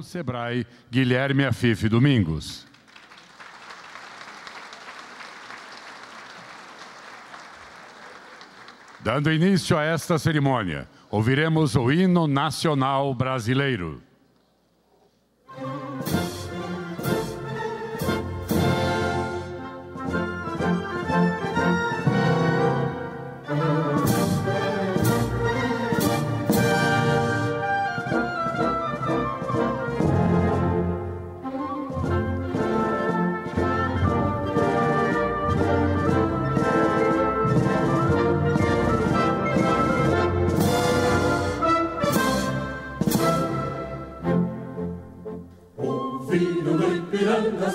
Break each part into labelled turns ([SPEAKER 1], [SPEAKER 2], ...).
[SPEAKER 1] do SEBRAE, Guilherme Afife Domingos. Dando início a esta cerimônia, ouviremos o hino nacional brasileiro.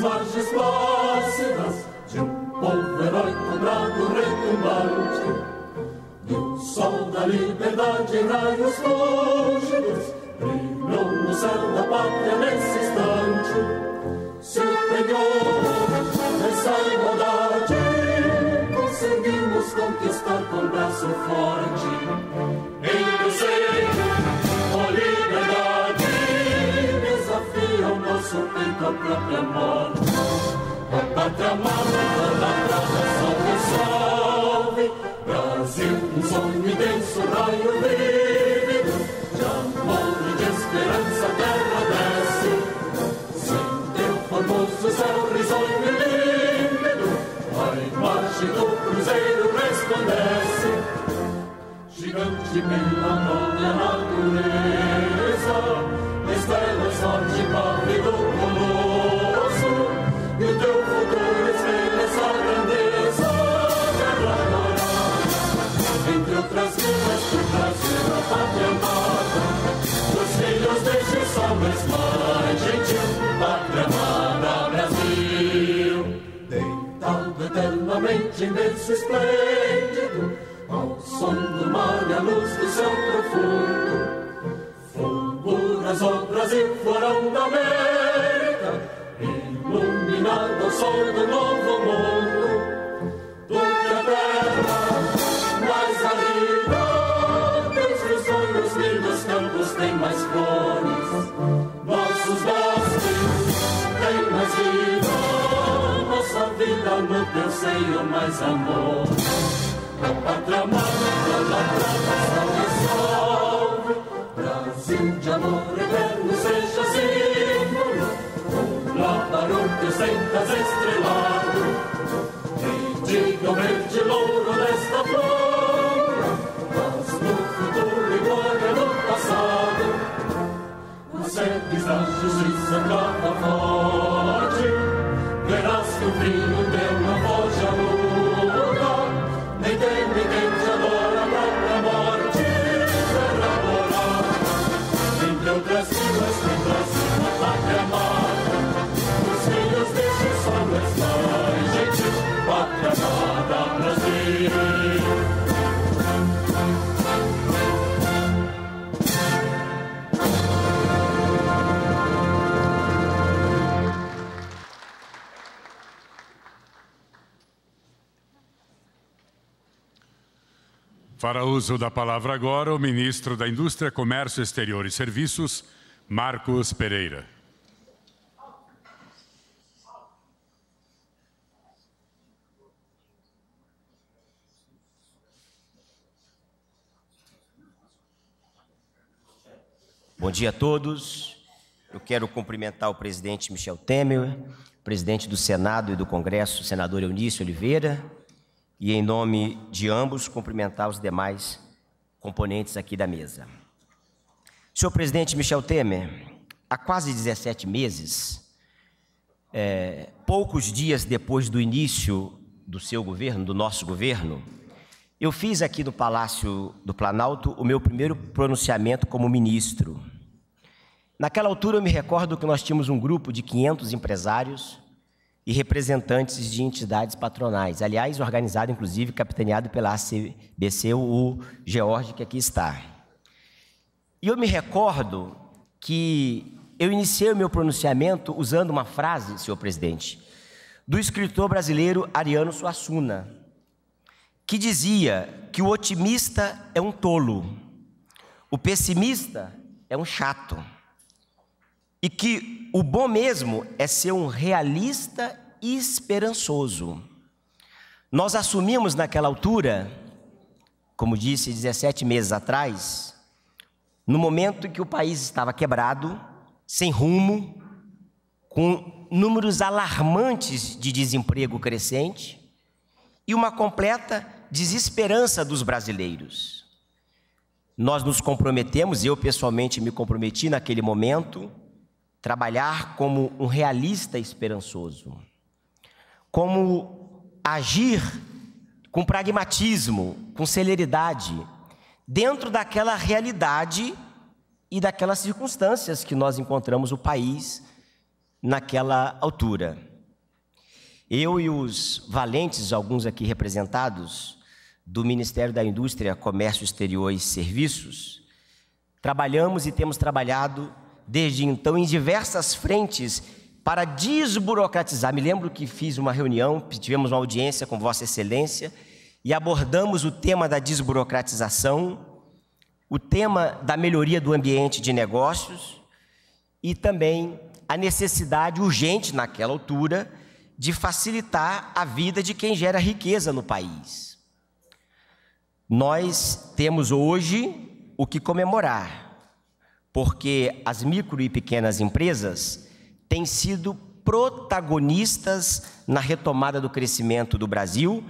[SPEAKER 2] margens plácidas de um povo heróico bravo, retumbante. Do sol da liberdade em raios lógicos brilhou no céu da pátria nesse instante. Se pegou essa igualdade, conseguimos conquistar com braço forte. Em suplindo a própria morte. A pátria amada toda praça só dissolve. Brasil, um sonho imenso, raio verde. Серце і завжди жить за кафа.
[SPEAKER 1] Para uso da palavra agora, o ministro da Indústria, Comércio Exterior e Serviços, Marcos Pereira.
[SPEAKER 3] Bom dia a todos. Eu quero cumprimentar o presidente Michel Temer, presidente do Senado e do Congresso, senador Eunício Oliveira, e, em nome de ambos, cumprimentar os demais componentes aqui da mesa. Senhor presidente Michel Temer, há quase 17 meses, é, poucos dias depois do início do seu governo, do nosso governo, eu fiz aqui no Palácio do Planalto o meu primeiro pronunciamento como ministro. Naquela altura, eu me recordo que nós tínhamos um grupo de 500 empresários e representantes de entidades patronais. Aliás, organizado, inclusive, capitaneado pela ACBC, o George, que aqui está. E eu me recordo que eu iniciei o meu pronunciamento usando uma frase, senhor presidente, do escritor brasileiro Ariano Suassuna, que dizia que o otimista é um tolo, o pessimista é um chato. E que o bom mesmo é ser um realista e esperançoso. Nós assumimos naquela altura, como disse 17 meses atrás, no momento em que o país estava quebrado, sem rumo, com números alarmantes de desemprego crescente e uma completa desesperança dos brasileiros. Nós nos comprometemos, eu pessoalmente me comprometi naquele momento, trabalhar como um realista esperançoso, como agir com pragmatismo, com celeridade, dentro daquela realidade e daquelas circunstâncias que nós encontramos o país naquela altura. Eu e os valentes, alguns aqui representados, do Ministério da Indústria, Comércio Exterior e Serviços, trabalhamos e temos trabalhado desde então em diversas frentes para desburocratizar. Me lembro que fiz uma reunião, tivemos uma audiência com Vossa Excelência e abordamos o tema da desburocratização, o tema da melhoria do ambiente de negócios e também a necessidade urgente naquela altura de facilitar a vida de quem gera riqueza no país. Nós temos hoje o que comemorar porque as micro e pequenas empresas têm sido protagonistas na retomada do crescimento do Brasil,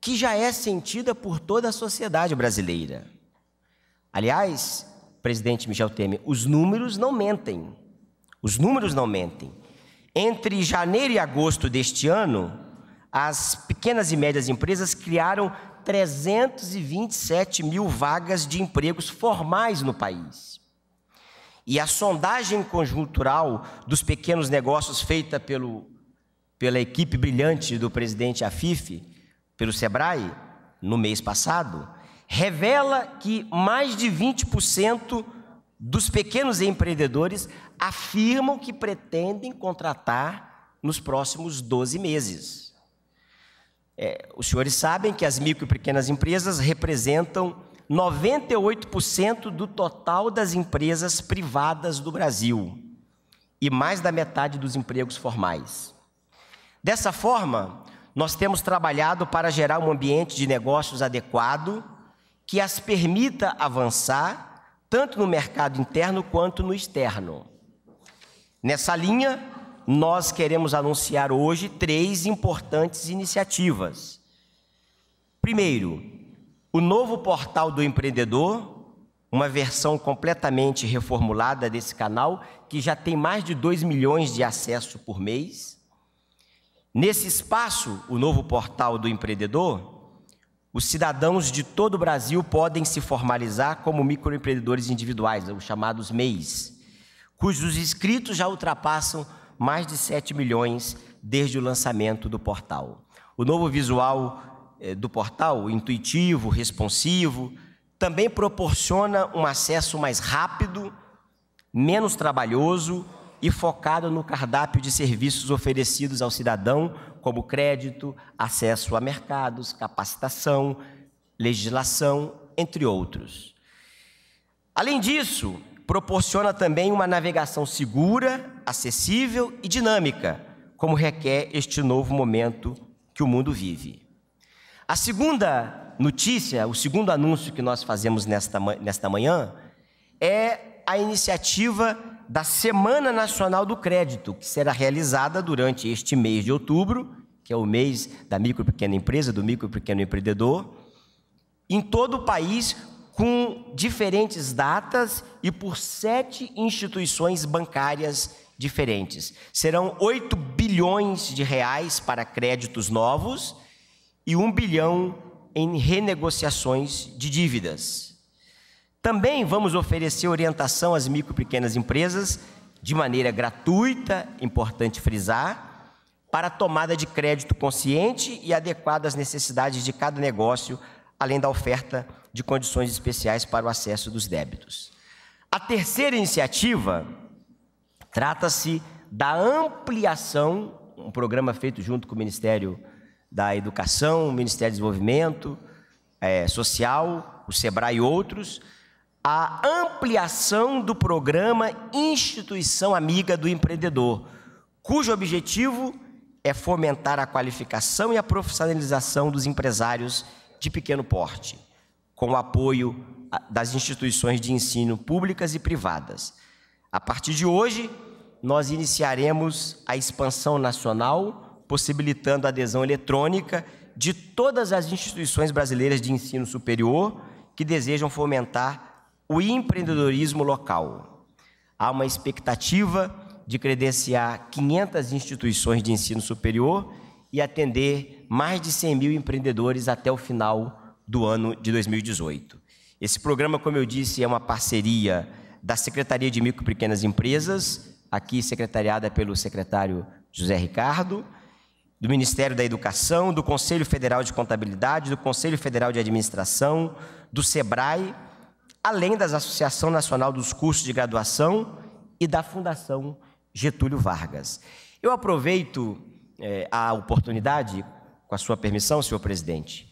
[SPEAKER 3] que já é sentida por toda a sociedade brasileira. Aliás, presidente Michel Temer, os números não mentem. Os números não mentem. Entre janeiro e agosto deste ano, as pequenas e médias empresas criaram 327 mil vagas de empregos formais no país. E a sondagem conjuntural dos pequenos negócios feita pelo, pela equipe brilhante do presidente Afif, pelo Sebrae, no mês passado, revela que mais de 20% dos pequenos empreendedores afirmam que pretendem contratar nos próximos 12 meses. É, os senhores sabem que as micro e pequenas empresas representam 98% do total das empresas privadas do Brasil e mais da metade dos empregos formais. Dessa forma, nós temos trabalhado para gerar um ambiente de negócios adequado que as permita avançar tanto no mercado interno quanto no externo. Nessa linha, nós queremos anunciar hoje três importantes iniciativas. Primeiro, o novo portal do empreendedor, uma versão completamente reformulada desse canal, que já tem mais de 2 milhões de acesso por mês. Nesse espaço, o novo portal do empreendedor, os cidadãos de todo o Brasil podem se formalizar como microempreendedores individuais, os chamados MEIs, cujos inscritos já ultrapassam mais de 7 milhões desde o lançamento do portal. O novo visual é, do portal, intuitivo, responsivo, também proporciona um acesso mais rápido, menos trabalhoso e focado no cardápio de serviços oferecidos ao cidadão, como crédito, acesso a mercados, capacitação, legislação, entre outros. Além disso, proporciona também uma navegação segura, acessível e dinâmica, como requer este novo momento que o mundo vive. A segunda notícia, o segundo anúncio que nós fazemos nesta, nesta manhã é a iniciativa da Semana Nacional do Crédito, que será realizada durante este mês de outubro, que é o mês da micro e pequena empresa, do micro e pequeno empreendedor, em todo o país, com diferentes datas e por sete instituições bancárias diferentes. Serão 8 bilhões de reais para créditos novos e 1 bilhão em renegociações de dívidas. Também vamos oferecer orientação às micro e pequenas empresas de maneira gratuita, importante frisar, para tomada de crédito consciente e adequada às necessidades de cada negócio, além da oferta de condições especiais para o acesso dos débitos. A terceira iniciativa trata-se da ampliação, um programa feito junto com o Ministério da Educação, Ministério do Desenvolvimento é, Social, o SEBRAE e outros, a ampliação do programa Instituição Amiga do Empreendedor, cujo objetivo é fomentar a qualificação e a profissionalização dos empresários de pequeno porte, com o apoio das instituições de ensino públicas e privadas. A partir de hoje, nós iniciaremos a expansão nacional possibilitando a adesão eletrônica de todas as instituições brasileiras de ensino superior que desejam fomentar o empreendedorismo local. Há uma expectativa de credenciar 500 instituições de ensino superior e atender mais de 100 mil empreendedores até o final do ano de 2018. Esse programa, como eu disse, é uma parceria da Secretaria de Micro e Pequenas Empresas, aqui secretariada pelo secretário José Ricardo, do Ministério da Educação, do Conselho Federal de Contabilidade, do Conselho Federal de Administração, do SEBRAE, além das Associação Nacional dos Cursos de Graduação e da Fundação Getúlio Vargas. Eu aproveito é, a oportunidade, com a sua permissão, senhor presidente,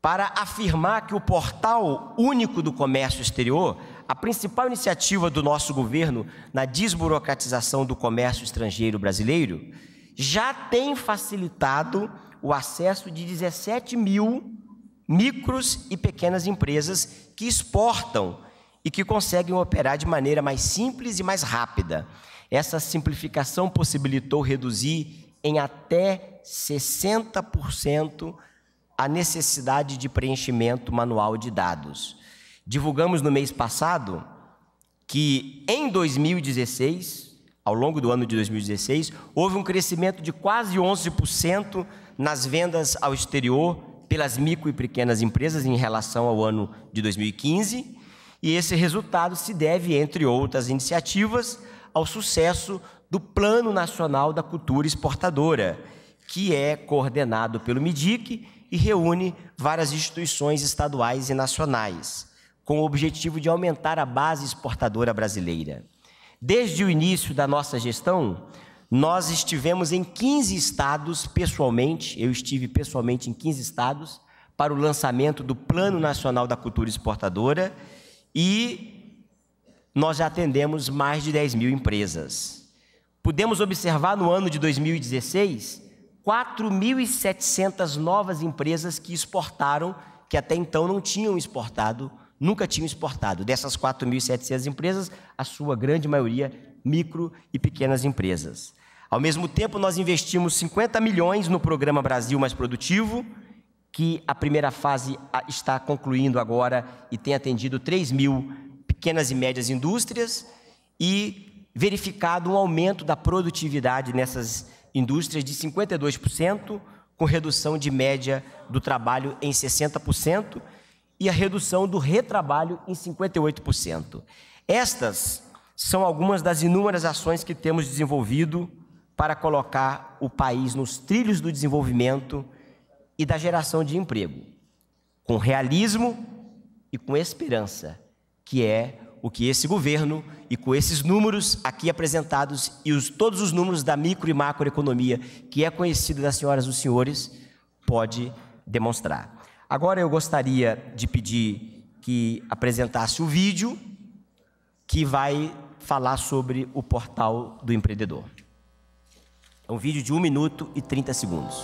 [SPEAKER 3] para afirmar que o Portal Único do Comércio Exterior, a principal iniciativa do nosso governo na desburocratização do comércio estrangeiro brasileiro, já tem facilitado o acesso de 17 mil micros e pequenas empresas que exportam e que conseguem operar de maneira mais simples e mais rápida. Essa simplificação possibilitou reduzir em até 60% a necessidade de preenchimento manual de dados. Divulgamos no mês passado que em 2016 ao longo do ano de 2016, houve um crescimento de quase 11% nas vendas ao exterior pelas micro e pequenas empresas em relação ao ano de 2015. E esse resultado se deve, entre outras iniciativas, ao sucesso do Plano Nacional da Cultura Exportadora, que é coordenado pelo MIDIC e reúne várias instituições estaduais e nacionais, com o objetivo de aumentar a base exportadora brasileira. Desde o início da nossa gestão, nós estivemos em 15 estados pessoalmente, eu estive pessoalmente em 15 estados, para o lançamento do Plano Nacional da Cultura Exportadora e nós já atendemos mais de 10 mil empresas. Pudemos observar no ano de 2016 4.700 novas empresas que exportaram, que até então não tinham exportado nunca tinham exportado. Dessas 4.700 empresas, a sua grande maioria micro e pequenas empresas. Ao mesmo tempo, nós investimos 50 milhões no programa Brasil Mais Produtivo, que a primeira fase ah, está concluindo agora e tem atendido 3 mil pequenas e médias indústrias e verificado um aumento da produtividade nessas indústrias de 52%, com redução de média do trabalho em 60% e a redução do retrabalho em 58%. Estas são algumas das inúmeras ações que temos desenvolvido para colocar o país nos trilhos do desenvolvimento e da geração de emprego, com realismo e com esperança, que é o que esse governo e com esses números aqui apresentados e os, todos os números da micro e macroeconomia que é conhecida das senhoras e dos senhores pode demonstrar. Agora eu gostaria de pedir que apresentasse o vídeo que vai falar sobre o portal do empreendedor. É um vídeo de 1 minuto e 30 segundos.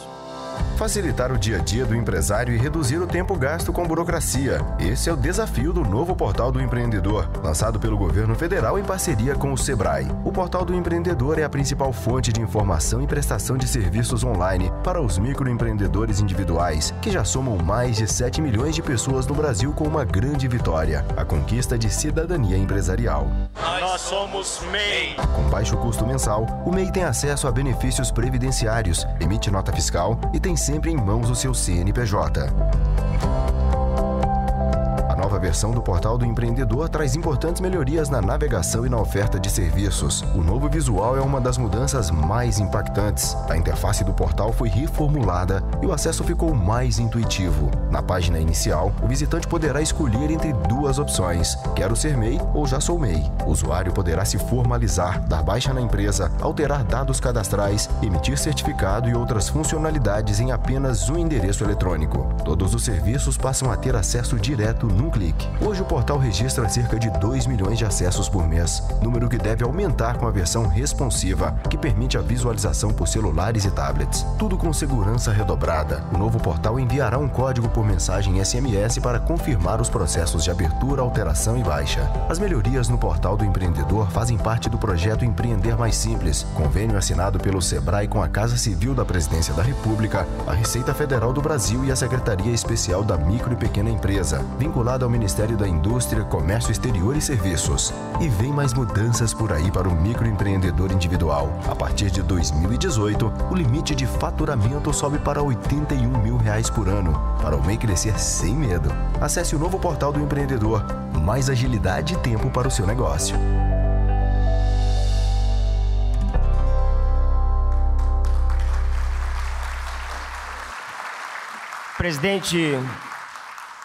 [SPEAKER 4] Facilitar o dia a dia do empresário e reduzir o tempo gasto com burocracia. Esse é o desafio do novo Portal do Empreendedor, lançado pelo governo federal em parceria com o Sebrae. O Portal do Empreendedor é a principal fonte de informação e prestação de serviços online para os microempreendedores individuais, que já somam mais de 7 milhões de pessoas no Brasil com uma grande vitória: a conquista de cidadania empresarial.
[SPEAKER 2] Nós somos MEI.
[SPEAKER 4] Com baixo custo mensal, o MEI tem acesso a benefícios previdenciários, emite nota fiscal e tem sempre em mãos o seu CNPJ versão do portal do empreendedor traz importantes melhorias na navegação e na oferta de serviços. O novo visual é uma das mudanças mais impactantes. A interface do portal foi reformulada e o acesso ficou mais intuitivo. Na página inicial, o visitante poderá escolher entre duas opções: quero ser MEI ou já sou MEI. O usuário poderá se formalizar, dar baixa na empresa, alterar dados cadastrais, emitir certificado e outras funcionalidades em apenas um endereço eletrônico. Todos os serviços passam a ter acesso direto num clique. Hoje o portal registra cerca de 2 milhões de acessos por mês, número que deve aumentar com a versão responsiva, que permite a visualização por celulares e tablets. Tudo com segurança redobrada. O novo portal enviará um código por mensagem SMS para confirmar os processos de abertura, alteração e baixa. As melhorias no portal do empreendedor fazem parte do projeto Empreender Mais Simples, convênio assinado pelo SEBRAE com a Casa Civil da Presidência da República, a Receita Federal do Brasil e a Secretaria Especial da Micro e Pequena Empresa, vinculada ao Ministério Ministério da Indústria, Comércio Exterior e Serviços. E vem mais mudanças por aí para o microempreendedor individual. A partir de 2018, o limite de faturamento sobe para R$ 81 mil reais por ano, para o MEI crescer sem medo. Acesse o novo portal do empreendedor. Mais agilidade e tempo para o seu negócio.
[SPEAKER 3] Presidente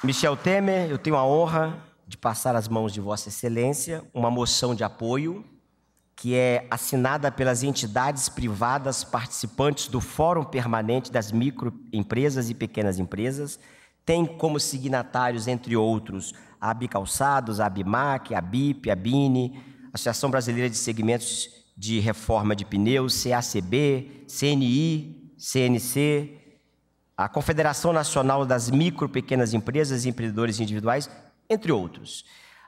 [SPEAKER 3] Michel Temer, eu tenho a honra de passar às mãos de Vossa Excelência uma moção de apoio que é assinada pelas entidades privadas participantes do Fórum Permanente das Microempresas e Pequenas Empresas, tem como signatários, entre outros, a Abicalçados, a Abimac, a BIP, a Bine, Associação Brasileira de Segmentos de Reforma de Pneus, CACB, CNI, CNC, a Confederação Nacional das Micro, Pequenas Empresas e Empreendedores Individuais, entre outros.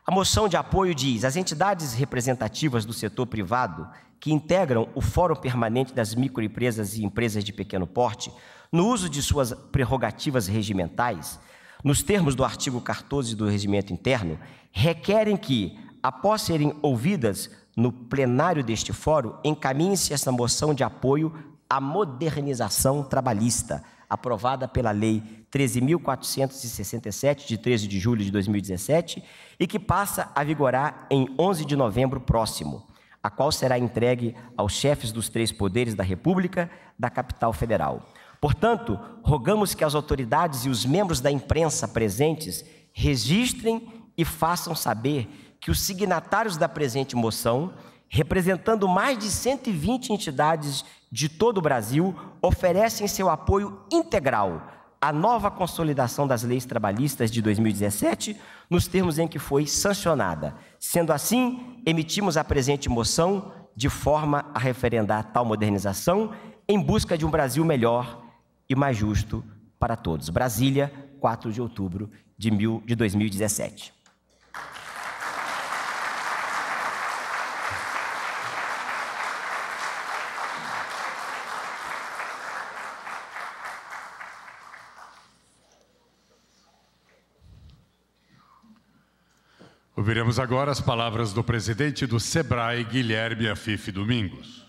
[SPEAKER 3] A moção de apoio diz: as entidades representativas do setor privado que integram o Fórum Permanente das Microempresas e Empresas de Pequeno Porte, no uso de suas prerrogativas regimentais, nos termos do artigo 14 do Regimento Interno, requerem que, após serem ouvidas no plenário deste fórum, encaminhe-se essa moção de apoio à modernização trabalhista aprovada pela Lei 13.467, de 13 de julho de 2017, e que passa a vigorar em 11 de novembro próximo, a qual será entregue aos chefes dos três poderes da República da capital federal. Portanto, rogamos que as autoridades e os membros da imprensa presentes registrem e façam saber que os signatários da presente moção representando mais de 120 entidades de todo o Brasil, oferecem seu apoio integral à nova consolidação das leis trabalhistas de 2017, nos termos em que foi sancionada. Sendo assim, emitimos a presente moção de forma a referendar tal modernização em busca de um Brasil melhor e mais justo para todos. Brasília, 4 de outubro de 2017.
[SPEAKER 1] Ouviremos agora as palavras do presidente do SEBRAE, Guilherme Afif Domingos.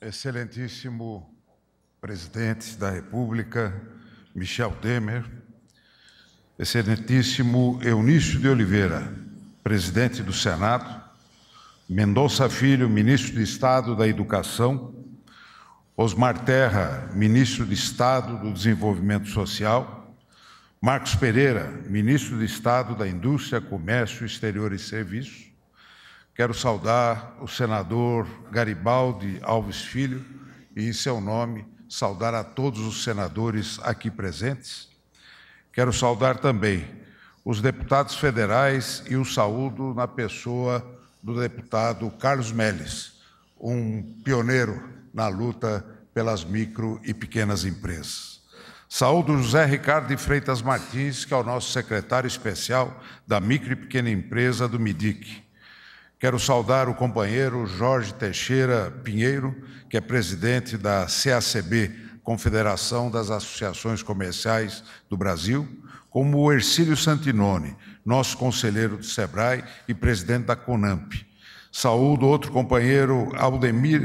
[SPEAKER 5] Excelentíssimo presidente da República, Michel Temer, excelentíssimo Eunício de Oliveira, presidente do Senado, Mendonça Filho, ministro de Estado da Educação, Osmar Terra, ministro de Estado do Desenvolvimento Social, Marcos Pereira, ministro de Estado da Indústria, Comércio, Exterior e Serviços. Quero saudar o senador Garibaldi Alves Filho e, em seu nome, saudar a todos os senadores aqui presentes. Quero saudar também os deputados federais e o saúdo na pessoa do deputado Carlos Melles, um pioneiro na luta pelas micro e pequenas empresas. Saúdo José Ricardo de Freitas Martins, que é o nosso secretário especial da micro e pequena empresa do MIDIC. Quero saudar o companheiro Jorge Teixeira Pinheiro, que é presidente da CACB, Confederação das Associações Comerciais do Brasil, como o Ercílio Santinone, nosso conselheiro do SEBRAE e presidente da CONAMP, Saúdo outro companheiro Aldemir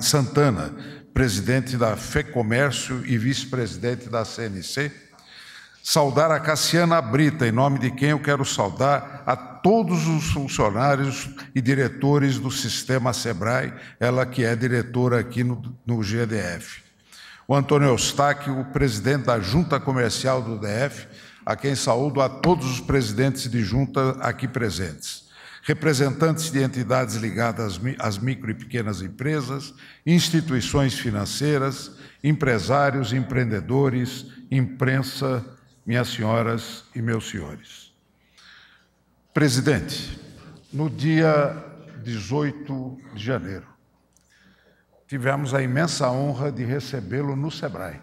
[SPEAKER 5] Santana, presidente da FEComércio e vice-presidente da CNC. Saudar a Cassiana Brita, em nome de quem eu quero saudar a todos os funcionários e diretores do sistema SEBRAE, ela que é diretora aqui no, no GDF. O Antônio Eustáquio, o presidente da Junta Comercial do DF, a quem saúdo a todos os presidentes de junta aqui presentes representantes de entidades ligadas às micro e pequenas empresas, instituições financeiras, empresários, empreendedores, imprensa, minhas senhoras e meus senhores. Presidente, no dia 18 de janeiro, tivemos a imensa honra de recebê-lo no Sebrae.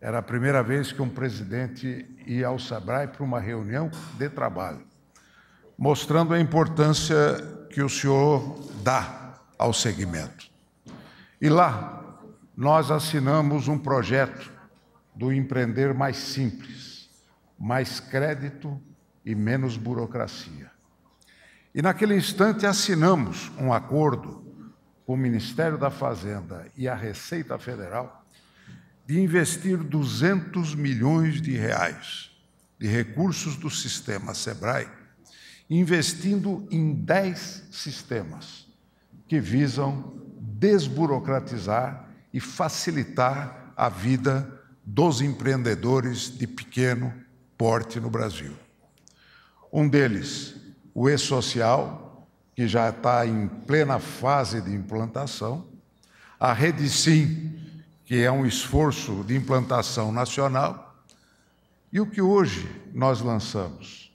[SPEAKER 5] Era a primeira vez que um presidente ia ao Sebrae para uma reunião de trabalho mostrando a importância que o Senhor dá ao segmento. E lá, nós assinamos um projeto do empreender mais simples, mais crédito e menos burocracia. E naquele instante assinamos um acordo com o Ministério da Fazenda e a Receita Federal de investir 200 milhões de reais de recursos do sistema SEBRAE investindo em dez sistemas que visam desburocratizar e facilitar a vida dos empreendedores de pequeno porte no Brasil. Um deles, o E-Social, que já está em plena fase de implantação, a Rede Sim, que é um esforço de implantação nacional, e o que hoje nós lançamos,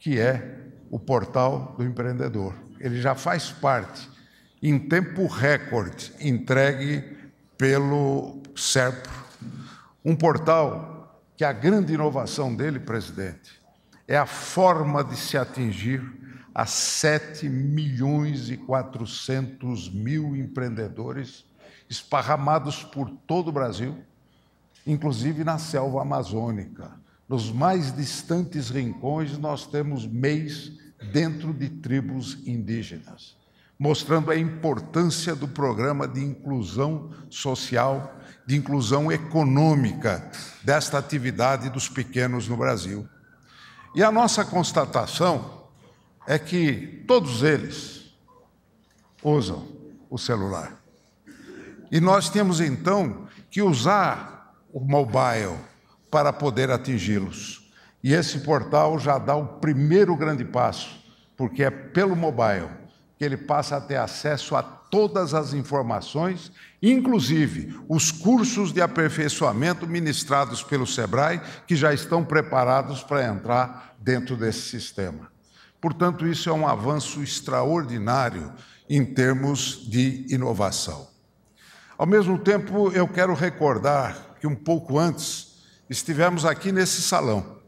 [SPEAKER 5] que é o portal do empreendedor. Ele já faz parte, em tempo recorde, entregue pelo SERPRO. Um portal que é a grande inovação dele, presidente, é a forma de se atingir a 7 milhões e 400 mil empreendedores esparramados por todo o Brasil, inclusive na selva amazônica. Nos mais distantes rincões, nós temos meios dentro de tribos indígenas, mostrando a importância do programa de inclusão social, de inclusão econômica desta atividade dos pequenos no Brasil. E a nossa constatação é que todos eles usam o celular. E nós temos então que usar o mobile para poder atingi-los. E esse portal já dá o primeiro grande passo, porque é pelo mobile que ele passa a ter acesso a todas as informações, inclusive os cursos de aperfeiçoamento ministrados pelo SEBRAE, que já estão preparados para entrar dentro desse sistema. Portanto, isso é um avanço extraordinário em termos de inovação. Ao mesmo tempo, eu quero recordar que um pouco antes estivemos aqui nesse salão,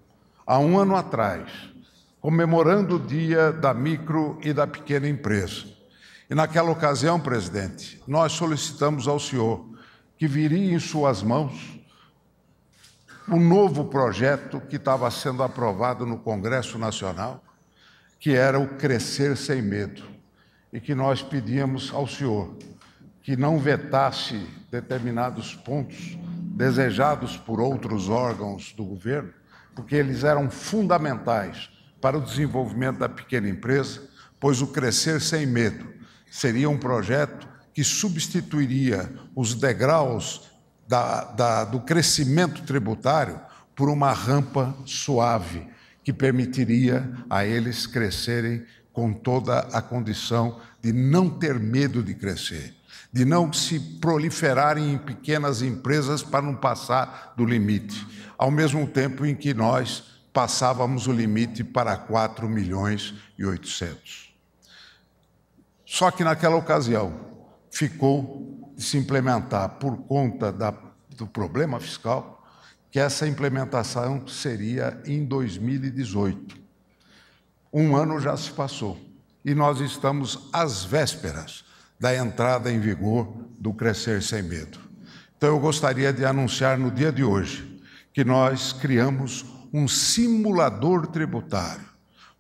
[SPEAKER 5] há um ano atrás, comemorando o dia da micro e da pequena empresa. E naquela ocasião, presidente, nós solicitamos ao senhor que viria em suas mãos o um novo projeto que estava sendo aprovado no Congresso Nacional, que era o Crescer Sem Medo, e que nós pedíamos ao senhor que não vetasse determinados pontos desejados por outros órgãos do governo, porque eles eram fundamentais para o desenvolvimento da pequena empresa, pois o Crescer Sem Medo seria um projeto que substituiria os degraus da, da, do crescimento tributário por uma rampa suave, que permitiria a eles crescerem com toda a condição de não ter medo de crescer de não se proliferarem em pequenas empresas para não passar do limite, ao mesmo tempo em que nós passávamos o limite para 4 milhões e 800. Só que naquela ocasião ficou de se implementar por conta da, do problema fiscal que essa implementação seria em 2018. Um ano já se passou e nós estamos às vésperas da entrada em vigor do Crescer Sem Medo. Então, eu gostaria de anunciar no dia de hoje que nós criamos um simulador tributário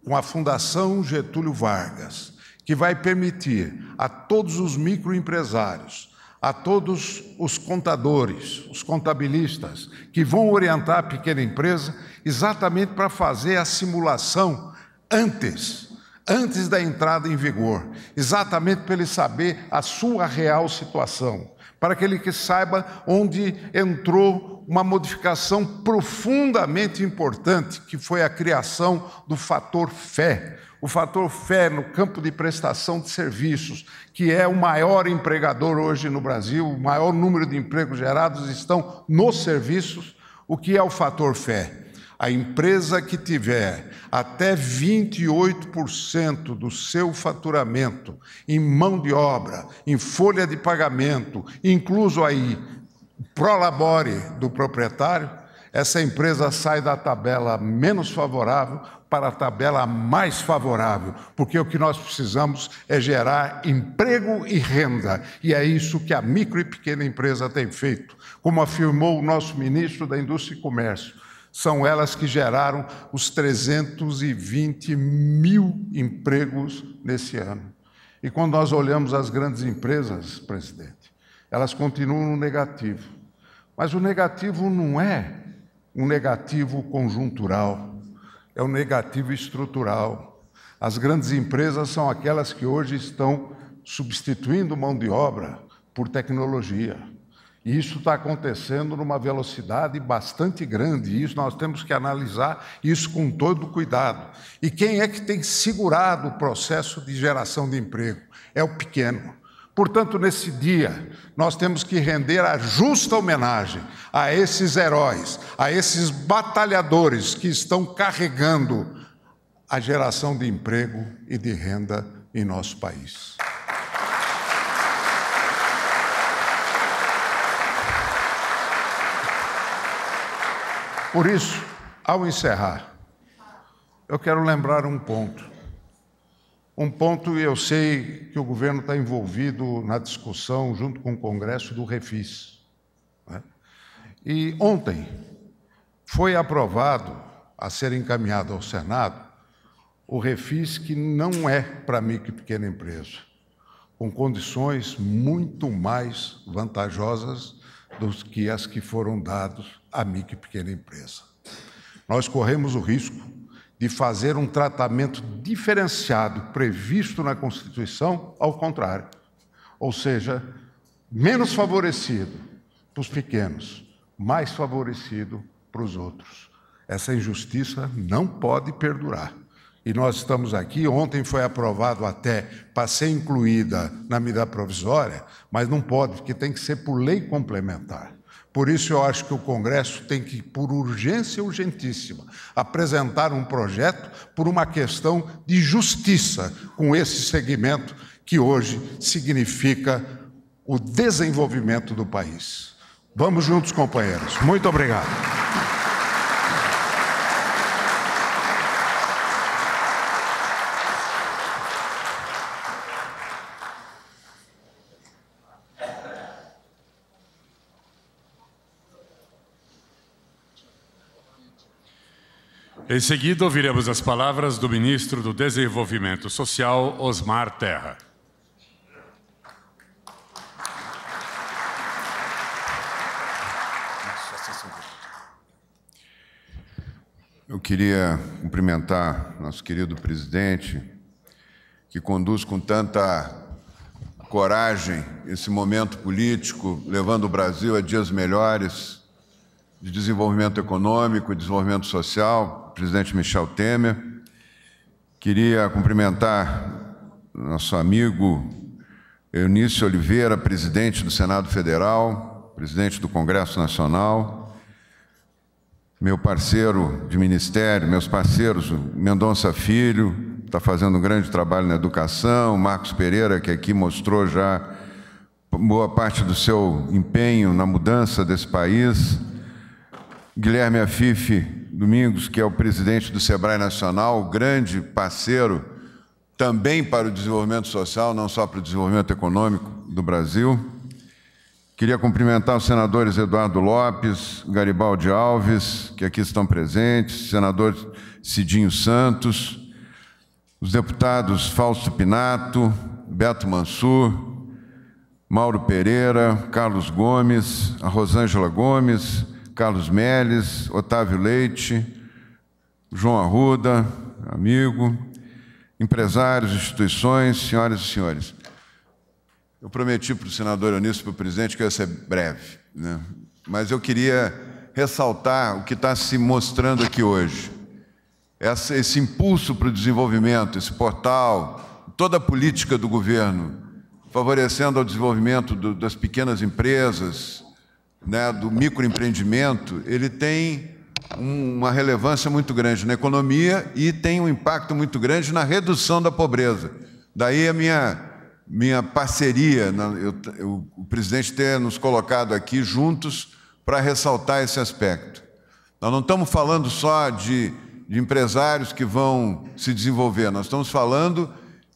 [SPEAKER 5] com a Fundação Getúlio Vargas, que vai permitir a todos os microempresários, a todos os contadores, os contabilistas, que vão orientar a pequena empresa exatamente para fazer a simulação antes antes da entrada em vigor, exatamente para ele saber a sua real situação, para que ele que saiba onde entrou uma modificação profundamente importante, que foi a criação do fator fé. O fator fé no campo de prestação de serviços, que é o maior empregador hoje no Brasil, o maior número de empregos gerados estão nos serviços, o que é o fator fé? A empresa que tiver até 28% do seu faturamento em mão de obra, em folha de pagamento, incluso aí prolabore do proprietário, essa empresa sai da tabela menos favorável para a tabela mais favorável, porque o que nós precisamos é gerar emprego e renda, e é isso que a micro e pequena empresa tem feito. Como afirmou o nosso ministro da Indústria e Comércio, são elas que geraram os 320 mil empregos nesse ano. E quando nós olhamos as grandes empresas, presidente, elas continuam no negativo. Mas o negativo não é um negativo conjuntural, é um negativo estrutural. As grandes empresas são aquelas que hoje estão substituindo mão de obra por tecnologia e isso está acontecendo numa velocidade bastante grande, e isso nós temos que analisar isso com todo cuidado. E quem é que tem segurado o processo de geração de emprego? É o pequeno. Portanto, nesse dia, nós temos que render a justa homenagem a esses heróis, a esses batalhadores que estão carregando a geração de emprego e de renda em nosso país. Por isso, ao encerrar, eu quero lembrar um ponto. Um ponto, e eu sei que o governo está envolvido na discussão, junto com o Congresso, do Refis. Né? E ontem foi aprovado, a ser encaminhado ao Senado, o Refis, que não é para micro e pequena empresa, com condições muito mais vantajosas dos que as que foram dados à micro e pequena empresa. Nós corremos o risco de fazer um tratamento diferenciado previsto na Constituição ao contrário, ou seja, menos favorecido para os pequenos, mais favorecido para os outros. Essa injustiça não pode perdurar. E nós estamos aqui. Ontem foi aprovado até para ser incluída na medida provisória, mas não pode, porque tem que ser por lei complementar. Por isso, eu acho que o Congresso tem que, por urgência urgentíssima, apresentar um projeto por uma questão de justiça com esse segmento que hoje significa o desenvolvimento do país. Vamos juntos, companheiros. Muito obrigado.
[SPEAKER 1] Em seguida, ouviremos as palavras do ministro do Desenvolvimento Social, Osmar Terra.
[SPEAKER 6] Eu queria cumprimentar nosso querido presidente, que conduz com tanta coragem esse momento político, levando o Brasil a dias melhores de desenvolvimento econômico, desenvolvimento social presidente Michel Temer. Queria cumprimentar nosso amigo Eunício Oliveira, presidente do Senado Federal, presidente do Congresso Nacional, meu parceiro de ministério, meus parceiros, Mendonça Filho, está fazendo um grande trabalho na educação, Marcos Pereira, que aqui mostrou já boa parte do seu empenho na mudança desse país, Guilherme Afife, Domingos, que é o presidente do Sebrae Nacional, grande parceiro também para o desenvolvimento social, não só para o desenvolvimento econômico do Brasil. Queria cumprimentar os senadores Eduardo Lopes, Garibaldi Alves, que aqui estão presentes, senador Cidinho Santos, os deputados Fausto Pinato, Beto Mansur, Mauro Pereira, Carlos Gomes, a Rosângela Gomes, Carlos Melles, Otávio Leite, João Arruda, amigo, empresários, instituições, senhoras e senhores. Eu prometi para o senador Eunício, para o presidente, que eu ia ser breve, né? mas eu queria ressaltar o que está se mostrando aqui hoje. esse impulso para o desenvolvimento, esse portal, toda a política do governo favorecendo o desenvolvimento do, das pequenas empresas, né, do microempreendimento, ele tem uma relevância muito grande na economia e tem um impacto muito grande na redução da pobreza. Daí a minha, minha parceria, eu, eu, o presidente ter nos colocado aqui juntos para ressaltar esse aspecto. Nós não estamos falando só de, de empresários que vão se desenvolver, nós estamos falando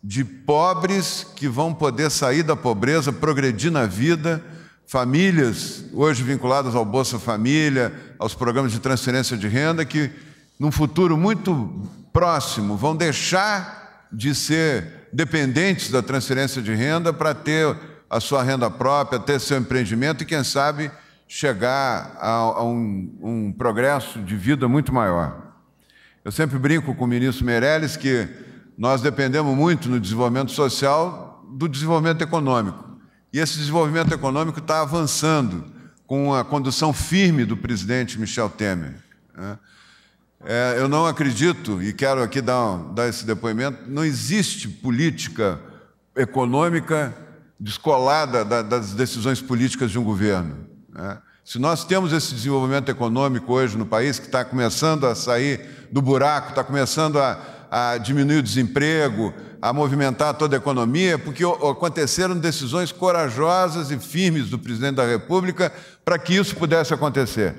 [SPEAKER 6] de pobres que vão poder sair da pobreza, progredir na vida Famílias hoje vinculadas ao Bolsa Família, aos programas de transferência de renda, que num futuro muito próximo vão deixar de ser dependentes da transferência de renda para ter a sua renda própria, ter seu empreendimento e, quem sabe, chegar a, a um, um progresso de vida muito maior. Eu sempre brinco com o ministro Meirelles que nós dependemos muito no desenvolvimento social do desenvolvimento econômico. E esse desenvolvimento econômico está avançando com a condução firme do presidente Michel Temer. Né? É, eu não acredito, e quero aqui dar, dar esse depoimento, não existe política econômica descolada da, das decisões políticas de um governo. Né? Se nós temos esse desenvolvimento econômico hoje no país, que está começando a sair do buraco, está começando a, a diminuir o desemprego, a movimentar toda a economia, porque aconteceram decisões corajosas e firmes do presidente da República para que isso pudesse acontecer.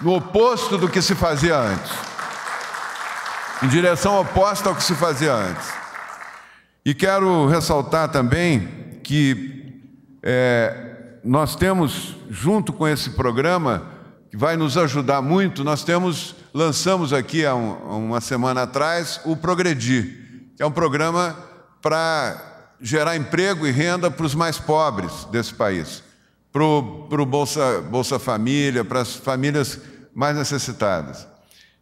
[SPEAKER 6] No oposto do que se fazia antes. Em direção oposta ao que se fazia antes. E quero ressaltar também que é, nós temos, junto com esse programa, que vai nos ajudar muito, nós temos lançamos aqui há um, uma semana atrás o Progredir, que é um programa para gerar emprego e renda para os mais pobres desse país, para o Bolsa, Bolsa Família, para as famílias mais necessitadas.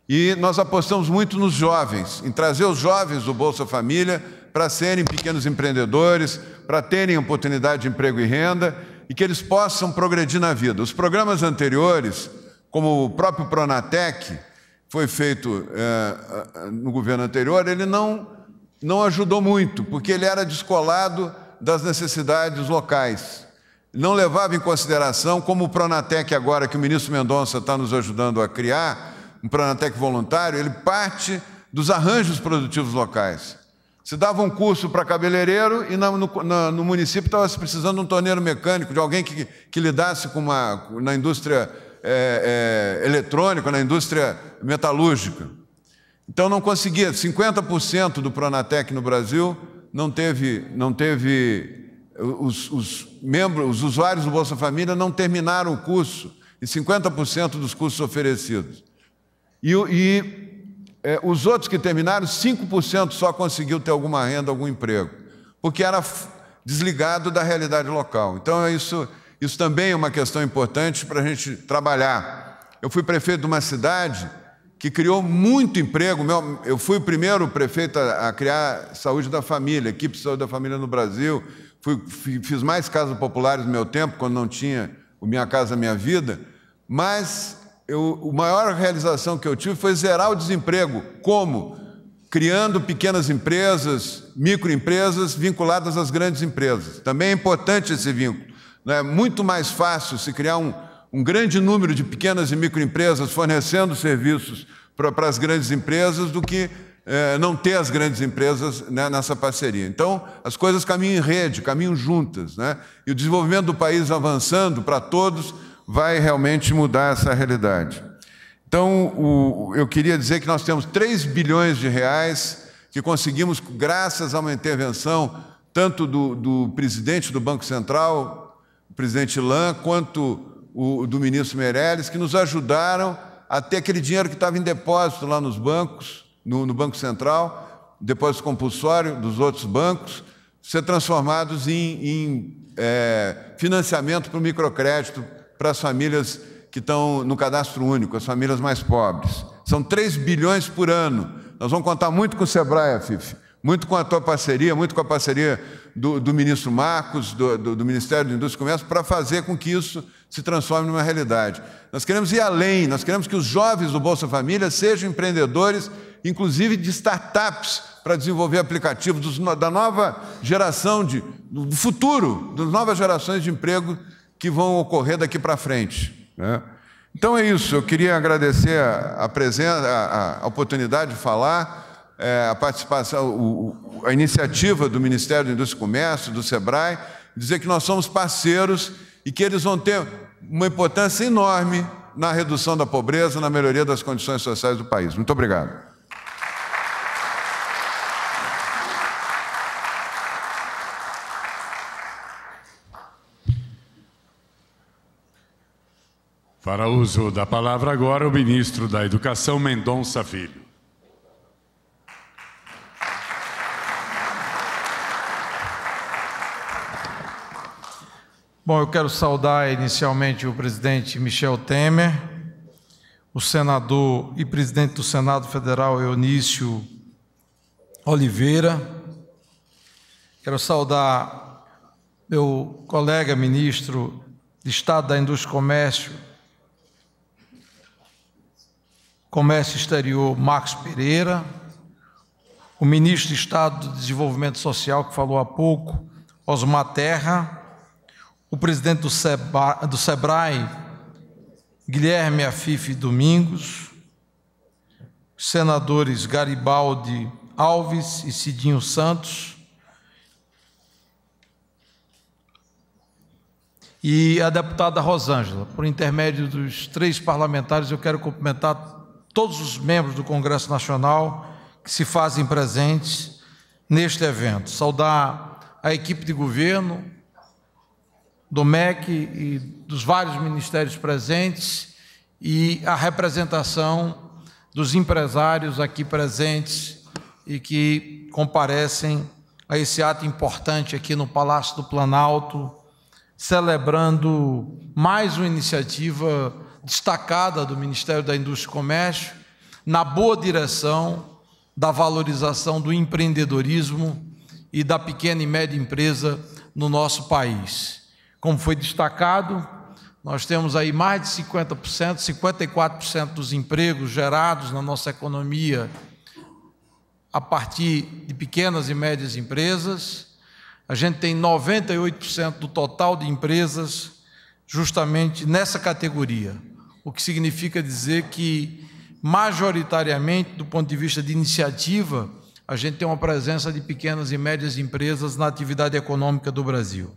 [SPEAKER 6] E nós apostamos muito nos jovens, em trazer os jovens do Bolsa Família para serem pequenos empreendedores, para terem oportunidade de emprego e renda e que eles possam progredir na vida. Os programas anteriores, como o próprio Pronatec, foi feito é, no governo anterior, ele não, não ajudou muito, porque ele era descolado das necessidades locais. Não levava em consideração, como o Pronatec agora, que o ministro Mendonça está nos ajudando a criar, um Pronatec voluntário, ele parte dos arranjos produtivos locais. Se dava um curso para cabeleireiro e no, no, no município estava se precisando de um torneiro mecânico, de alguém que, que lidasse com uma, na indústria é, é, eletrônico, na indústria metalúrgica. Então não conseguia, 50% do Pronatec no Brasil não teve, não teve os, os membros, os usuários do Bolsa Família não terminaram o curso, e 50% dos cursos oferecidos. E, e é, os outros que terminaram, 5% só conseguiu ter alguma renda, algum emprego, porque era desligado da realidade local. Então é isso isso também é uma questão importante para a gente trabalhar. Eu fui prefeito de uma cidade que criou muito emprego. eu fui o primeiro prefeito a, criar saúde da família, equipe de saúde da família no Brasil. Fui, fiz mais casas populares no meu tempo, quando não tinha o Minha Casa Minha Vida. Mas eu, a maior realização que eu tive foi zerar o desemprego. Como? Criando pequenas empresas, microempresas vinculadas às grandes empresas. Também é importante esse vínculo. Não é muito mais fácil se criar um, um grande número de pequenas e microempresas fornecendo serviços para as grandes empresas do que é, não ter as grandes empresas né, nessa parceria. Então, as coisas caminham em rede, caminham juntas. Né? E o desenvolvimento do país avançando para todos vai realmente mudar essa realidade. Então, o, eu queria dizer que nós temos 3 bilhões de reais que conseguimos, graças a uma intervenção tanto do, do presidente do Banco Central, o presidente Lan, quanto o do ministro Meirelles, que nos ajudaram a ter aquele dinheiro que estava em depósito lá nos bancos, no, no Banco Central, depósito compulsório dos outros bancos, ser transformados em, em é, financiamento para o microcrédito para as famílias que estão no cadastro único, as famílias mais pobres. São 3 bilhões por ano. Nós vamos contar muito com o Sebrae, Fife, muito com a tua parceria, muito com a parceria do, do ministro Marcos, do, do, do, Ministério de Indústria e Comércio, para fazer com que isso se transforme numa realidade. Nós queremos ir além, nós queremos que os jovens do Bolsa Família sejam empreendedores, inclusive de startups, para desenvolver aplicativos dos, da nova geração, de, do futuro, das novas gerações de emprego que vão ocorrer daqui para frente. Né? Então é isso, eu queria agradecer a, a, a oportunidade de falar é, a participação, o, a iniciativa do Ministério da Indústria e Comércio, do SEBRAE, dizer que nós somos parceiros e que eles vão ter uma importância enorme na redução da pobreza, na melhoria das condições sociais do país. Muito obrigado.
[SPEAKER 1] Para uso da palavra agora, o ministro da Educação, Mendonça Filho.
[SPEAKER 7] Bom, eu quero saudar inicialmente o presidente Michel Temer, o senador e presidente do Senado Federal Eunício Oliveira. Quero saudar meu colega ministro de Estado da Indústria e Comércio, Comércio Exterior, Marcos Pereira, o ministro de Estado do Desenvolvimento Social, que falou há pouco, Osmar Terra, o presidente do, Seba, do SEBRAE, Guilherme Afife Domingos, os senadores Garibaldi Alves e Cidinho Santos, e a deputada Rosângela. Por intermédio dos três parlamentares, eu quero cumprimentar todos os membros do Congresso Nacional que se fazem presentes neste evento. Saudar a equipe de governo, do MEC e dos vários ministérios presentes e a representação dos empresários aqui presentes e que comparecem a esse ato importante aqui no Palácio do Planalto, celebrando mais uma iniciativa destacada do Ministério da Indústria e Comércio na boa direção da valorização do empreendedorismo e da pequena e média empresa no nosso país. Como foi destacado, nós temos aí mais de 50%, 54% dos empregos gerados na nossa economia a partir de pequenas e médias empresas. A gente tem 98% do total de empresas justamente nessa categoria, o que significa dizer que, majoritariamente, do ponto de vista de iniciativa, a gente tem uma presença de pequenas e médias empresas na atividade econômica do Brasil.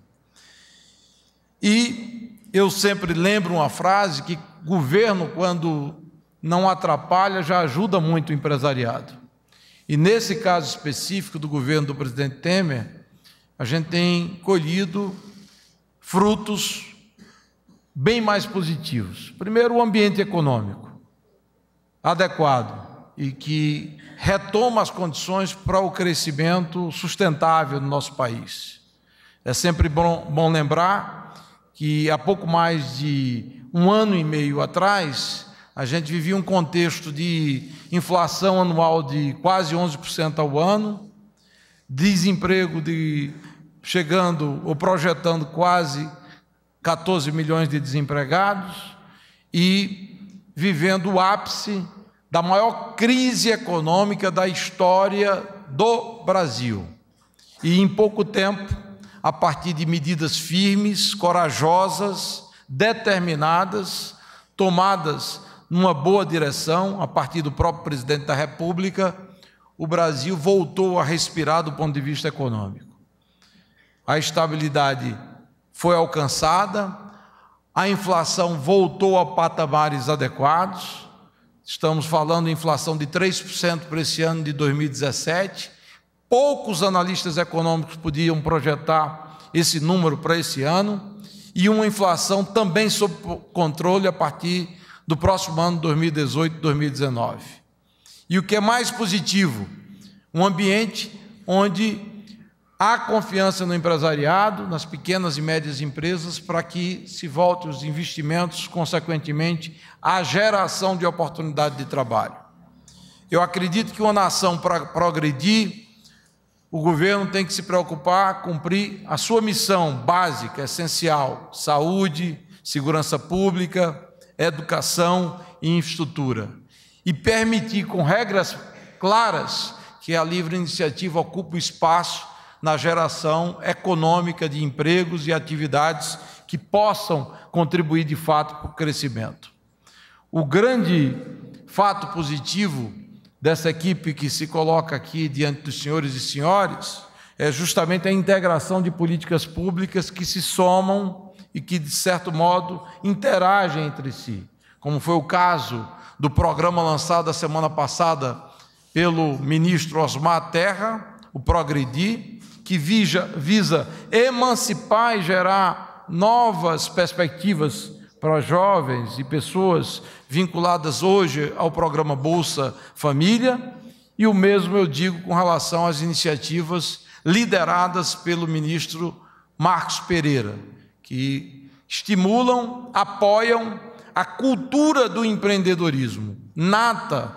[SPEAKER 7] E eu sempre lembro uma frase que governo, quando não atrapalha, já ajuda muito o empresariado. E nesse caso específico do governo do presidente Temer, a gente tem colhido frutos bem mais positivos. Primeiro, o ambiente econômico adequado e que retoma as condições para o crescimento sustentável do nosso país. É sempre bom, bom lembrar que há pouco mais de um ano e meio atrás, a gente vivia um contexto de inflação anual de quase 11% ao ano, desemprego de chegando ou projetando quase 14 milhões de desempregados e vivendo o ápice da maior crise econômica da história do Brasil. E em pouco tempo, a partir de medidas firmes, corajosas, determinadas, tomadas numa boa direção, a partir do próprio presidente da República, o Brasil voltou a respirar do ponto de vista econômico. A estabilidade foi alcançada, a inflação voltou a patamares adequados. Estamos falando de inflação de 3% para esse ano de 2017 Poucos analistas econômicos podiam projetar esse número para esse ano e uma inflação também sob controle a partir do próximo ano 2018-2019. E o que é mais positivo, um ambiente onde há confiança no empresariado, nas pequenas e médias empresas, para que se volte os investimentos, consequentemente, à geração de oportunidade de trabalho. Eu acredito que uma nação para progredir o governo tem que se preocupar, cumprir a sua missão básica, essencial: saúde, segurança pública, educação e infraestrutura. E permitir, com regras claras, que a livre iniciativa ocupe o espaço na geração econômica de empregos e atividades que possam contribuir de fato para o crescimento. O grande fato positivo dessa equipe que se coloca aqui diante dos senhores e senhores é justamente a integração de políticas públicas que se somam e que, de certo modo, interagem entre si, como foi o caso do programa lançado a semana passada pelo ministro Osmar Terra, o Progredir, que visa, visa emancipar e gerar novas perspectivas para jovens e pessoas vinculadas hoje ao programa Bolsa Família, e o mesmo eu digo com relação às iniciativas lideradas pelo ministro Marcos Pereira, que estimulam, apoiam a cultura do empreendedorismo nata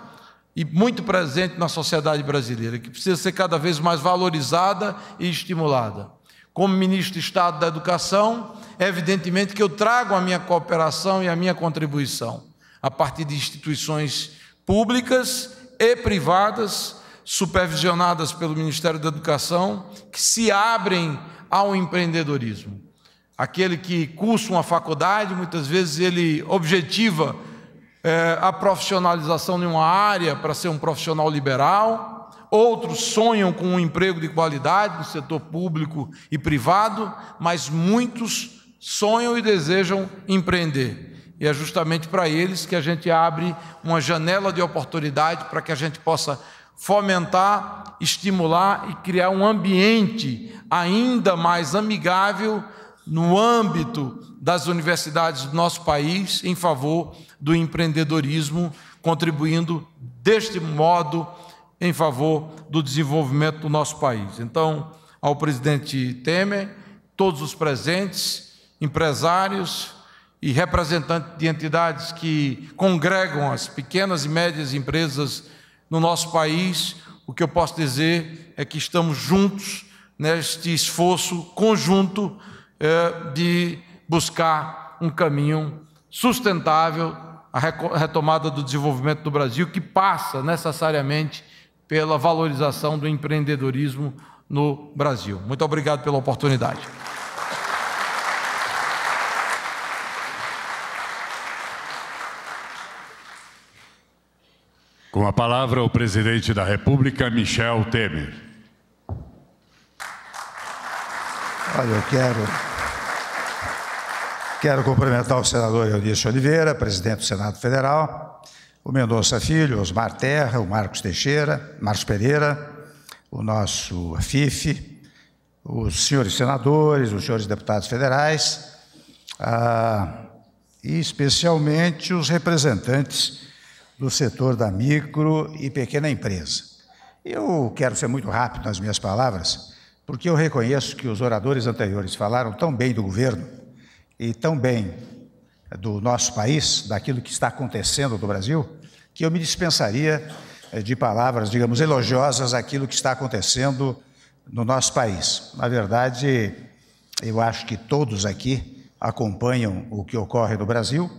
[SPEAKER 7] e muito presente na sociedade brasileira, que precisa ser cada vez mais valorizada e estimulada. Como ministro de Estado da Educação, é evidentemente que eu trago a minha cooperação e a minha contribuição a partir de instituições públicas e privadas supervisionadas pelo Ministério da Educação que se abrem ao empreendedorismo. Aquele que cursa uma faculdade, muitas vezes ele objetiva é, a profissionalização de uma área para ser um profissional liberal, Outros sonham com um emprego de qualidade no setor público e privado, mas muitos sonham e desejam empreender. E é justamente para eles que a gente abre uma janela de oportunidade para que a gente possa fomentar, estimular e criar um ambiente ainda mais amigável no âmbito das universidades do nosso país em favor do empreendedorismo, contribuindo deste modo em favor do desenvolvimento do nosso país. Então, ao presidente Temer, todos os presentes, empresários e representantes de entidades que congregam as pequenas e médias empresas no nosso país, o que eu posso dizer é que estamos juntos neste esforço conjunto eh, de buscar um caminho sustentável, a retomada do desenvolvimento do Brasil, que passa necessariamente pela valorização do empreendedorismo no Brasil. Muito obrigado pela oportunidade.
[SPEAKER 1] Com a palavra, o presidente da República, Michel Temer. Olha, eu quero.
[SPEAKER 8] Quero cumprimentar o senador Eunício Oliveira, presidente do Senado Federal, o Mendonça Filho, Osmar Terra, o Marcos Teixeira, Marcos Pereira, o nosso Fife, os senhores senadores, os senhores deputados federais, ah, e especialmente os representantes do setor da micro e pequena empresa. Eu quero ser muito rápido nas minhas palavras, porque eu reconheço que os oradores anteriores falaram tão bem do governo e tão bem do nosso país, daquilo que está acontecendo no Brasil, que eu me dispensaria eh, de palavras, digamos, elogiosas àquilo que está acontecendo no nosso país. Na verdade, eu acho que todos aqui acompanham o que ocorre no Brasil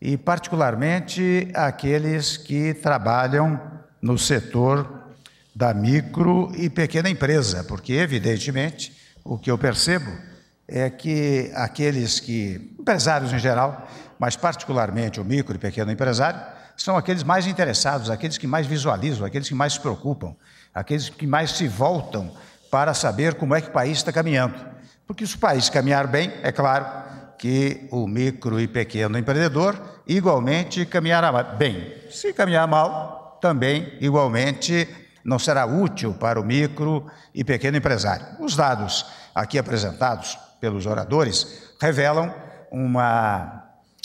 [SPEAKER 8] e, particularmente, aqueles que trabalham no setor da micro e pequena empresa, porque, evidentemente, o que eu percebo é que aqueles que, empresários em geral, mas particularmente o micro e pequeno empresário, são aqueles mais interessados, aqueles que mais visualizam, aqueles que mais se preocupam, aqueles que mais se voltam para saber como é que o país está caminhando. Porque se o país caminhar bem, é claro que o micro e pequeno empreendedor igualmente caminhará bem. Se caminhar mal, também igualmente não será útil para o micro e pequeno empresário. Os dados aqui apresentados pelos oradores revelam uma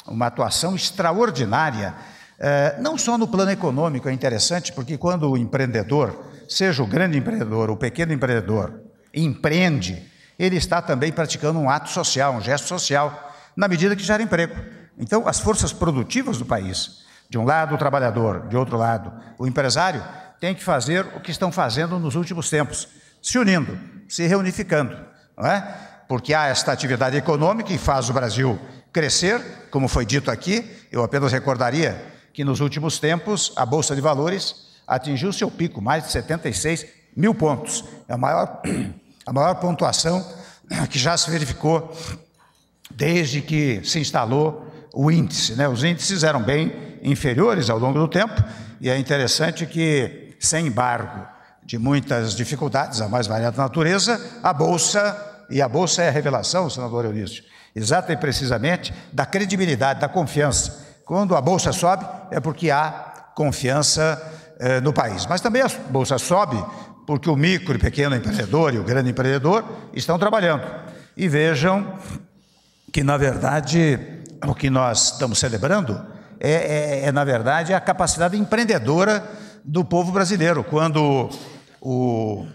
[SPEAKER 8] uma atuação extraordinária, eh, não só no plano econômico, é interessante, porque quando o empreendedor, seja o grande empreendedor, ou o pequeno empreendedor, empreende, ele está também praticando um ato social, um gesto social, na medida que gera emprego. Então, as forças produtivas do país, de um lado o trabalhador, de outro lado o empresário, têm que fazer o que estão fazendo nos últimos tempos, se unindo, se reunificando, não é? Porque há esta atividade econômica que faz o Brasil crescer, como foi dito aqui, eu apenas recordaria que nos últimos tempos a Bolsa de Valores atingiu seu pico, mais de 76 mil pontos. É a maior, a maior pontuação que já se verificou desde que se instalou o índice. Né? Os índices eram bem inferiores ao longo do tempo, e é interessante que, sem embargo de muitas dificuldades, a mais variada natureza, a Bolsa, e a Bolsa é a revelação, senador Eunício, exata e precisamente da credibilidade, da confiança. Quando a bolsa sobe, é porque há confiança eh, no país. Mas também a bolsa sobe porque o micro e pequeno empreendedor e o grande empreendedor estão trabalhando. E vejam que, na verdade, o que nós estamos celebrando é, é, é na verdade, a capacidade empreendedora do povo brasileiro. Quando o,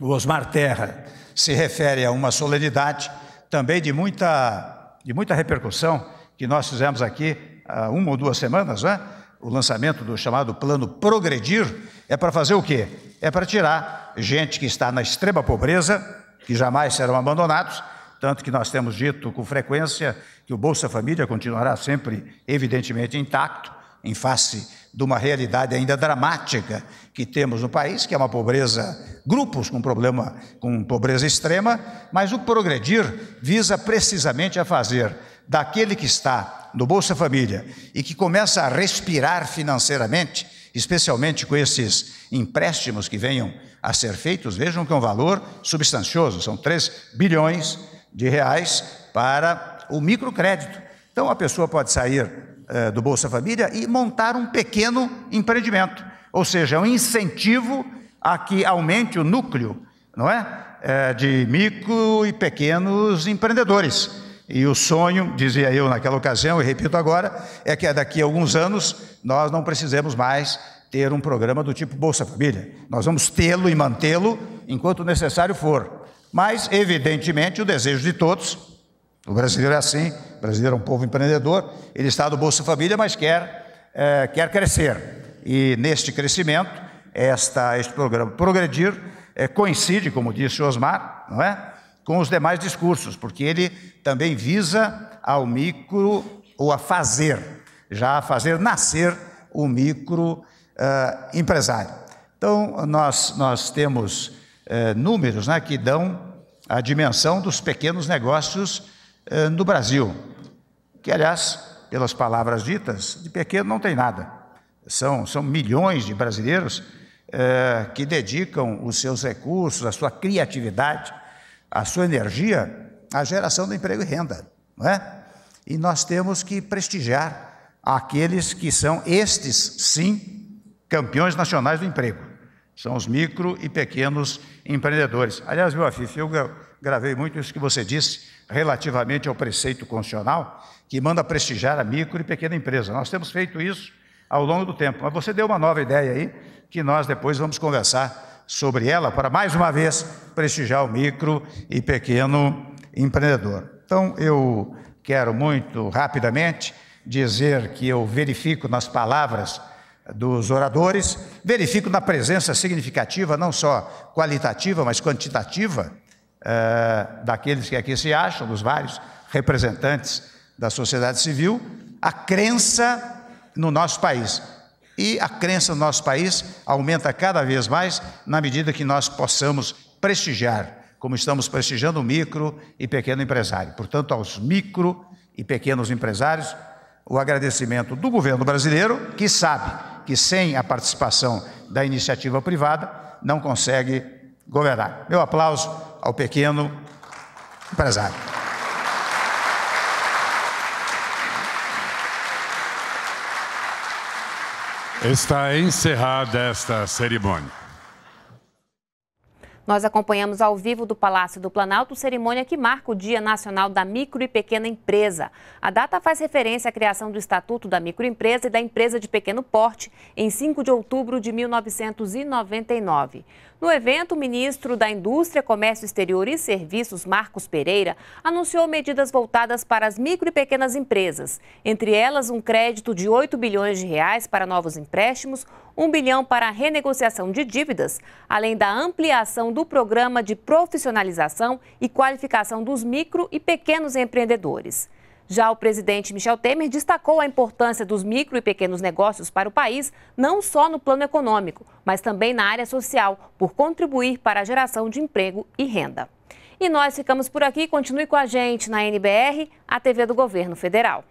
[SPEAKER 8] o Osmar Terra se refere a uma solenidade também de muita, de muita repercussão que nós fizemos aqui há uma ou duas semanas, né? o lançamento do chamado Plano Progredir, é para fazer o quê? É para tirar gente que está na extrema pobreza, que jamais serão abandonados, tanto que nós temos dito com frequência que o Bolsa Família continuará sempre, evidentemente, intacto, em face de uma realidade ainda dramática que temos no país, que é uma pobreza, grupos com problema, com pobreza extrema, mas o progredir visa precisamente a fazer daquele que está no Bolsa Família e que começa a respirar financeiramente, especialmente com esses empréstimos que venham a ser feitos, vejam que é um valor substancioso, são 3 bilhões de reais para o microcrédito. Então a pessoa pode sair é, do Bolsa Família e montar um pequeno empreendimento, ou seja, é um incentivo a que aumente o núcleo, não é? é? de micro e pequenos empreendedores. E o sonho, dizia eu naquela ocasião e repito agora, é que daqui a alguns anos nós não precisemos mais ter um programa do tipo Bolsa Família. Nós vamos tê-lo e mantê-lo enquanto necessário for. Mas, evidentemente, o desejo de todos o brasileiro é assim, o brasileiro é um povo empreendedor, ele está do Bolsa Família, mas quer, é, quer crescer. E neste crescimento, esta, este programa Progredir é, coincide, como disse o Osmar, não é? com os demais discursos, porque ele também visa ao micro ou a fazer, já a fazer nascer o micro uh, empresário. Então, nós, nós temos uh, números né, que dão a dimensão dos pequenos negócios eh, no Brasil, que, aliás, pelas palavras ditas, de pequeno não tem nada. São, são milhões de brasileiros eh, que dedicam os seus recursos, a sua criatividade, a sua energia à geração do emprego e renda, não é? E nós temos que prestigiar aqueles que são estes, sim, campeões nacionais do emprego. São os micro e pequenos empreendedores. Aliás, meu Afif, eu gravei muito isso que você disse relativamente ao preceito constitucional que manda prestigiar a micro e pequena empresa. Nós temos feito isso ao longo do tempo. Mas você deu uma nova ideia aí, que nós depois vamos conversar sobre ela para mais uma vez prestigiar o micro e pequeno empreendedor. Então, eu quero muito rapidamente dizer que eu verifico nas palavras dos oradores, verifico na presença significativa, não só qualitativa, mas quantitativa, eh, daqueles que aqui se acham, dos vários representantes da sociedade civil, a crença no nosso país. E a crença no nosso país aumenta cada vez mais na medida que nós possamos prestigiar, como estamos prestigiando o micro e pequeno empresário. Portanto, aos micro e pequenos empresários, o agradecimento do governo brasileiro, que sabe que sem a participação da iniciativa privada não consegue governar. Meu aplauso ao pequeno empresário.
[SPEAKER 1] Está encerrada esta cerimônia.
[SPEAKER 3] Nós acompanhamos ao vivo do Palácio do Planalto cerimônia que marca o Dia Nacional da Micro e Pequena Empresa. A data faz referência à criação do Estatuto da Microempresa e da Empresa de Pequeno Porte em 5 de outubro de 1999. No evento, o ministro da Indústria, Comércio Exterior e Serviços, Marcos Pereira, anunciou medidas voltadas para as micro e pequenas empresas, entre elas um crédito de 8 bilhões de reais para novos empréstimos, 1 bilhão para a renegociação de dívidas, além da ampliação do programa de profissionalização e qualificação dos micro e pequenos empreendedores. Já o presidente Michel Temer destacou a importância dos micro e pequenos negócios para o país, não só no plano econômico, mas também na área social, por contribuir para a geração de emprego e renda. E nós ficamos por aqui. Continue com a gente na NBR, a TV do Governo Federal.